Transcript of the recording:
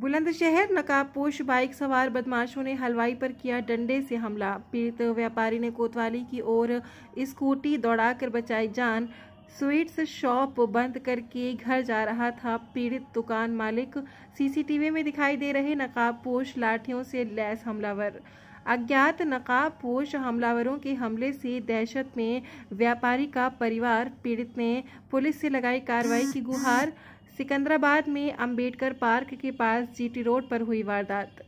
Bulandshahr नकाबपोश bike सवार बदमाशों ने हलवाई पर किया डंडे से हमला पीड़ित व्यापारी ने कोतवाली की ओर स्कूटी दौड़ाकर बचाई जान स्वीट्स शॉप बंद करके घर जा रहा था पीड़ित दुकान मालिक सीसीटीवी में दिखाई दे रहे नकाबपोश लाठियों से लैस हमलावर अज्ञात नकाबपोश हमलावरों के हमले से दहशत में व्यापारी का परिवार पीड़ित ने पुलिस से लगाई कार्रवाई की गुहार सिकंदराबाद में अंबेडकर पार्क के पास जीटी रोड पर हुई वारदात